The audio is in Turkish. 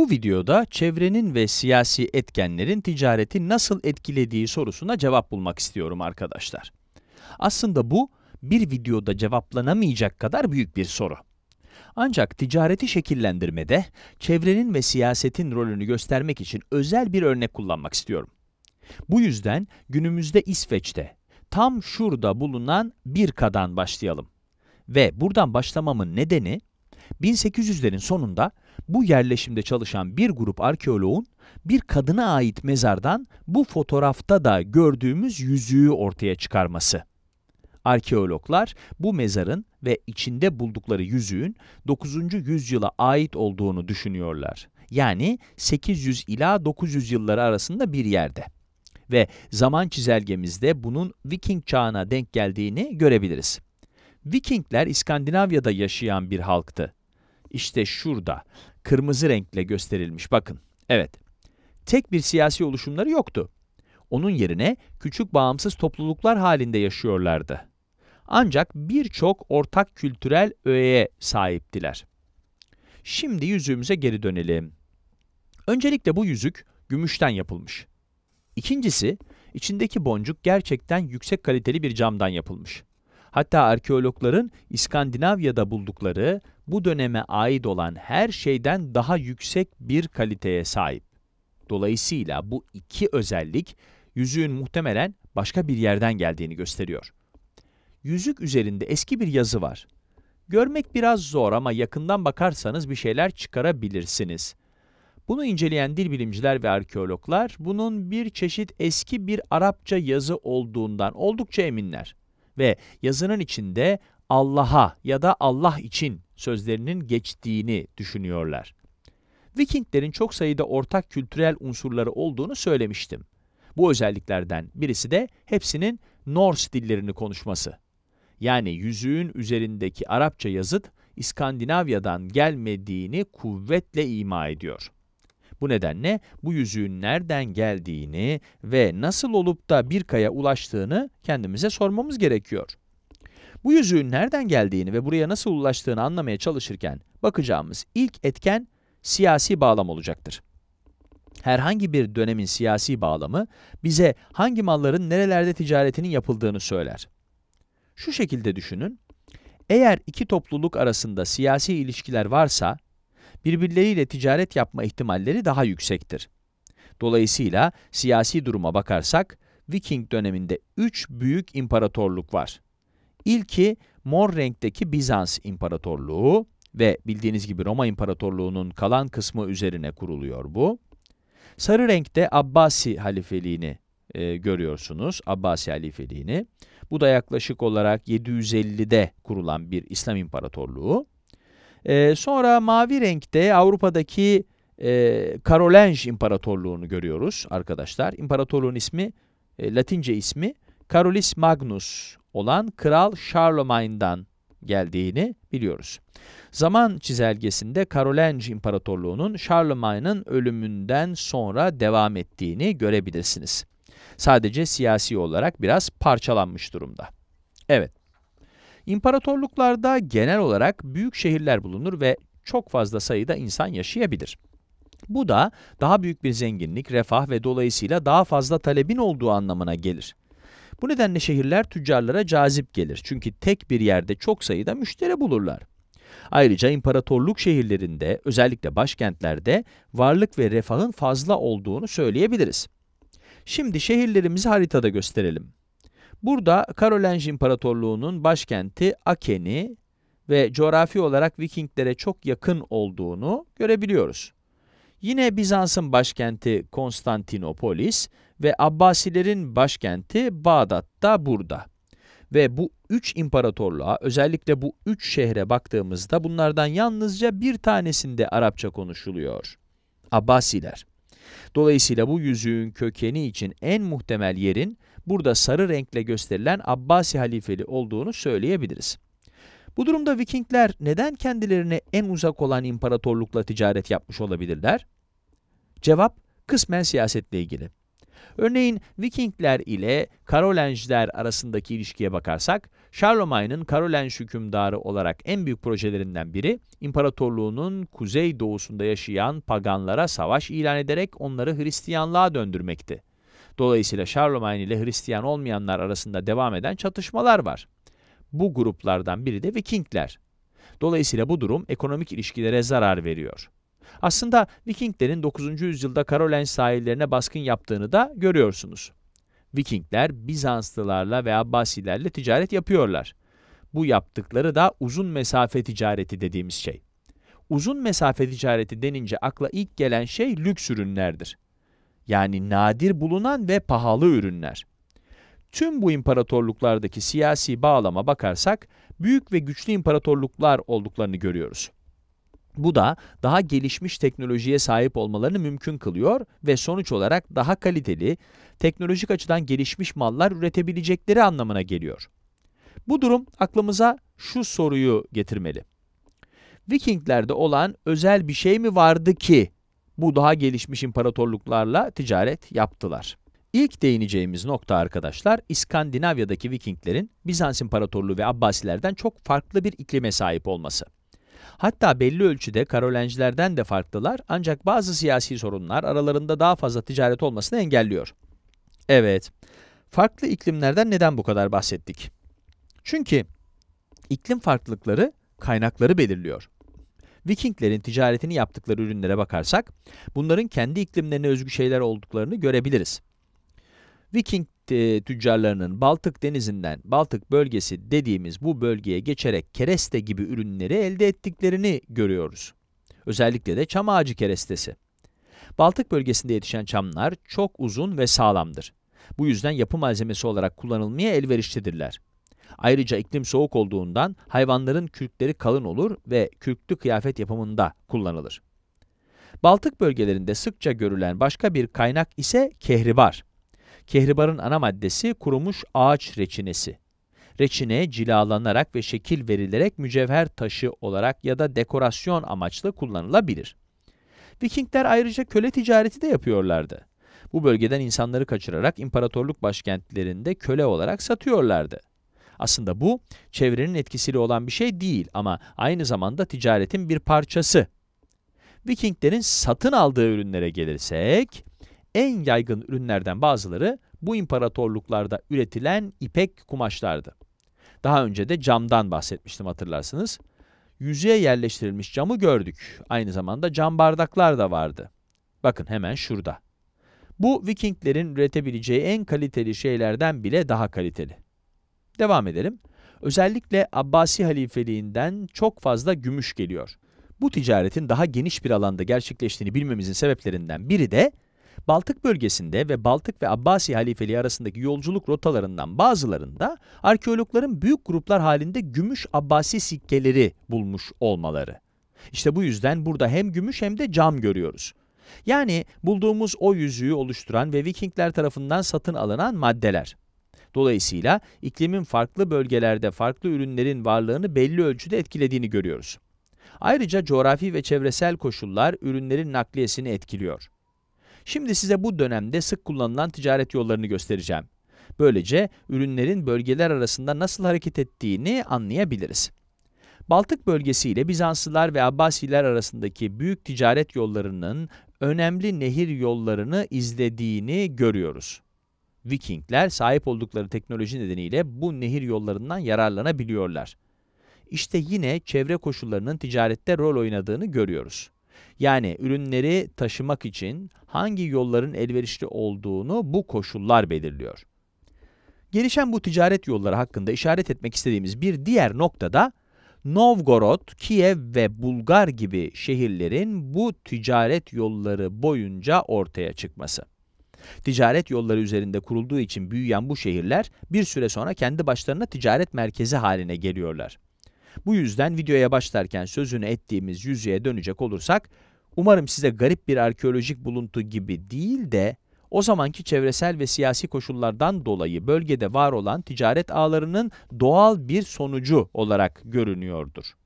Bu videoda çevrenin ve siyasi etkenlerin ticareti nasıl etkilediği sorusuna cevap bulmak istiyorum arkadaşlar. Aslında bu, bir videoda cevaplanamayacak kadar büyük bir soru. Ancak ticareti şekillendirmede çevrenin ve siyasetin rolünü göstermek için özel bir örnek kullanmak istiyorum. Bu yüzden günümüzde İsveç'te, tam şurada bulunan Birka'dan başlayalım. Ve buradan başlamamın nedeni, 1800'lerin sonunda bu yerleşimde çalışan bir grup arkeoloğun bir kadına ait mezardan bu fotoğrafta da gördüğümüz yüzüğü ortaya çıkarması. Arkeologlar bu mezarın ve içinde buldukları yüzüğün 9. yüzyıla ait olduğunu düşünüyorlar. Yani 800 ila 900 yılları arasında bir yerde. Ve zaman çizelgemizde bunun Viking çağına denk geldiğini görebiliriz. Vikingler İskandinavya'da yaşayan bir halktı. İşte şurada kırmızı renkle gösterilmiş bakın. Evet, tek bir siyasi oluşumları yoktu. Onun yerine küçük bağımsız topluluklar halinde yaşıyorlardı. Ancak birçok ortak kültürel öğeye sahiptiler. Şimdi yüzüğümüze geri dönelim. Öncelikle bu yüzük gümüşten yapılmış. İkincisi, içindeki boncuk gerçekten yüksek kaliteli bir camdan yapılmış. Hatta arkeologların İskandinavya'da buldukları bu döneme ait olan her şeyden daha yüksek bir kaliteye sahip. Dolayısıyla bu iki özellik yüzüğün muhtemelen başka bir yerden geldiğini gösteriyor. Yüzük üzerinde eski bir yazı var. Görmek biraz zor ama yakından bakarsanız bir şeyler çıkarabilirsiniz. Bunu inceleyen dil bilimciler ve arkeologlar bunun bir çeşit eski bir Arapça yazı olduğundan oldukça eminler ve yazının içinde Allah'a ya da Allah için sözlerinin geçtiğini düşünüyorlar. Vikinglerin çok sayıda ortak kültürel unsurları olduğunu söylemiştim. Bu özelliklerden birisi de hepsinin Norse dillerini konuşması. Yani yüzüğün üzerindeki Arapça yazıt İskandinavya'dan gelmediğini kuvvetle ima ediyor. Bu nedenle bu yüzüğün nereden geldiğini ve nasıl olup da bir kaya ulaştığını kendimize sormamız gerekiyor. Bu yüzüğün nereden geldiğini ve buraya nasıl ulaştığını anlamaya çalışırken bakacağımız ilk etken siyasi bağlam olacaktır. Herhangi bir dönemin siyasi bağlamı bize hangi malların nerelerde ticaretinin yapıldığını söyler. Şu şekilde düşünün, eğer iki topluluk arasında siyasi ilişkiler varsa, birbirleriyle ticaret yapma ihtimalleri daha yüksektir. Dolayısıyla siyasi duruma bakarsak, Viking döneminde üç büyük imparatorluk var. İlki mor renkteki Bizans İmparatorluğu ve bildiğiniz gibi Roma İmparatorluğu'nun kalan kısmı üzerine kuruluyor bu. Sarı renkte Abbasi halifeliğini e, görüyorsunuz. Abbasi halifeliğini. Bu da yaklaşık olarak 750'de kurulan bir İslam İmparatorluğu. E, sonra mavi renkte Avrupa'daki e, Karolenj İmparatorluğunu görüyoruz arkadaşlar. İmparatorluğun ismi, e, Latince ismi Carolus Magnus olan Kral Charlemagne'dan geldiğini biliyoruz. Zaman çizelgesinde Karolenci İmparatorluğu'nun Charlemagne'ın ölümünden sonra devam ettiğini görebilirsiniz. Sadece siyasi olarak biraz parçalanmış durumda. Evet, İmparatorluklarda genel olarak büyük şehirler bulunur ve çok fazla sayıda insan yaşayabilir. Bu da daha büyük bir zenginlik, refah ve dolayısıyla daha fazla talebin olduğu anlamına gelir. Bu nedenle şehirler tüccarlara cazip gelir. Çünkü tek bir yerde çok sayıda müşteri bulurlar. Ayrıca imparatorluk şehirlerinde, özellikle başkentlerde varlık ve refahın fazla olduğunu söyleyebiliriz. Şimdi şehirlerimizi haritada gösterelim. Burada Karolenj İmparatorluğu'nun başkenti Aken'i ve coğrafi olarak Vikinglere çok yakın olduğunu görebiliyoruz. Yine Bizans'ın başkenti Konstantinopolis ve Abbasilerin başkenti da burada. Ve bu üç imparatorluğa, özellikle bu üç şehre baktığımızda bunlardan yalnızca bir tanesinde Arapça konuşuluyor. Abbasiler. Dolayısıyla bu yüzüğün kökeni için en muhtemel yerin burada sarı renkle gösterilen Abbasi halifeli olduğunu söyleyebiliriz. Bu durumda Vikingler neden kendilerine en uzak olan imparatorlukla ticaret yapmış olabilirler? Cevap kısmen siyasetle ilgili. Örneğin Vikingler ile Karolenjler arasındaki ilişkiye bakarsak, Charlemagne'ın Karolenj hükümdarı olarak en büyük projelerinden biri, imparatorluğunun kuzey doğusunda yaşayan paganlara savaş ilan ederek onları Hristiyanlığa döndürmekti. Dolayısıyla Charlemagne ile Hristiyan olmayanlar arasında devam eden çatışmalar var. Bu gruplardan biri de Vikingler. Dolayısıyla bu durum ekonomik ilişkilere zarar veriyor. Aslında Vikinglerin 9. yüzyılda Karolin sahillerine baskın yaptığını da görüyorsunuz. Vikingler Bizanslılarla ve Abbasilerle ticaret yapıyorlar. Bu yaptıkları da uzun mesafe ticareti dediğimiz şey. Uzun mesafe ticareti denince akla ilk gelen şey lüks ürünlerdir. Yani nadir bulunan ve pahalı ürünler. Tüm bu imparatorluklardaki siyasi bağlama bakarsak, büyük ve güçlü imparatorluklar olduklarını görüyoruz. Bu da daha gelişmiş teknolojiye sahip olmalarını mümkün kılıyor ve sonuç olarak daha kaliteli, teknolojik açıdan gelişmiş mallar üretebilecekleri anlamına geliyor. Bu durum aklımıza şu soruyu getirmeli. Vikinglerde olan özel bir şey mi vardı ki bu daha gelişmiş imparatorluklarla ticaret yaptılar? İlk değineceğimiz nokta arkadaşlar, İskandinavya'daki Vikinglerin Bizans İmparatorluğu ve Abbasilerden çok farklı bir iklime sahip olması. Hatta belli ölçüde Karolencilerden de farklılar ancak bazı siyasi sorunlar aralarında daha fazla ticaret olmasını engelliyor. Evet, farklı iklimlerden neden bu kadar bahsettik? Çünkü iklim farklılıkları kaynakları belirliyor. Vikinglerin ticaretini yaptıkları ürünlere bakarsak, bunların kendi iklimlerine özgü şeyler olduklarını görebiliriz. Viking e, tüccarlarının Baltık denizinden Baltık bölgesi dediğimiz bu bölgeye geçerek kereste gibi ürünleri elde ettiklerini görüyoruz. Özellikle de çam ağacı kerestesi. Baltık bölgesinde yetişen çamlar çok uzun ve sağlamdır. Bu yüzden yapı malzemesi olarak kullanılmaya elverişlidirler. Ayrıca iklim soğuk olduğundan hayvanların kürkleri kalın olur ve kürklü kıyafet yapımında kullanılır. Baltık bölgelerinde sıkça görülen başka bir kaynak ise kehribar. Kehribarın ana maddesi kurumuş ağaç reçinesi. Reçine cilalanarak ve şekil verilerek mücevher taşı olarak ya da dekorasyon amaçlı kullanılabilir. Vikingler ayrıca köle ticareti de yapıyorlardı. Bu bölgeden insanları kaçırarak imparatorluk başkentlerinde köle olarak satıyorlardı. Aslında bu çevrenin etkisiyle olan bir şey değil ama aynı zamanda ticaretin bir parçası. Vikinglerin satın aldığı ürünlere gelirsek, en yaygın ürünlerden bazıları bu imparatorluklarda üretilen ipek kumaşlardı. Daha önce de camdan bahsetmiştim hatırlarsınız. Yüzeye yerleştirilmiş camı gördük. Aynı zamanda cam bardaklar da vardı. Bakın hemen şurada. Bu Vikinglerin üretebileceği en kaliteli şeylerden bile daha kaliteli. Devam edelim. Özellikle Abbasi halifeliğinden çok fazla gümüş geliyor. Bu ticaretin daha geniş bir alanda gerçekleştiğini bilmemizin sebeplerinden biri de Baltık bölgesinde ve Baltık ve Abbasi halifeliği arasındaki yolculuk rotalarından bazılarında arkeologların büyük gruplar halinde gümüş Abbasi sikkeleri bulmuş olmaları. İşte bu yüzden burada hem gümüş hem de cam görüyoruz. Yani bulduğumuz o yüzüğü oluşturan ve Vikingler tarafından satın alınan maddeler. Dolayısıyla iklimin farklı bölgelerde farklı ürünlerin varlığını belli ölçüde etkilediğini görüyoruz. Ayrıca coğrafi ve çevresel koşullar ürünlerin nakliyesini etkiliyor. Şimdi size bu dönemde sık kullanılan ticaret yollarını göstereceğim. Böylece ürünlerin bölgeler arasında nasıl hareket ettiğini anlayabiliriz. Baltık bölgesi ile Bizanslılar ve Abbasiler arasındaki büyük ticaret yollarının önemli nehir yollarını izlediğini görüyoruz. Vikingler sahip oldukları teknoloji nedeniyle bu nehir yollarından yararlanabiliyorlar. İşte yine çevre koşullarının ticarette rol oynadığını görüyoruz. Yani ürünleri taşımak için hangi yolların elverişli olduğunu bu koşullar belirliyor. Gelişen bu ticaret yolları hakkında işaret etmek istediğimiz bir diğer nokta da Novgorod, Kiev ve Bulgar gibi şehirlerin bu ticaret yolları boyunca ortaya çıkması. Ticaret yolları üzerinde kurulduğu için büyüyen bu şehirler bir süre sonra kendi başlarına ticaret merkezi haline geliyorlar. Bu yüzden videoya başlarken sözünü ettiğimiz yüzüğe dönecek olursak, umarım size garip bir arkeolojik buluntu gibi değil de, o zamanki çevresel ve siyasi koşullardan dolayı bölgede var olan ticaret ağlarının doğal bir sonucu olarak görünüyordur.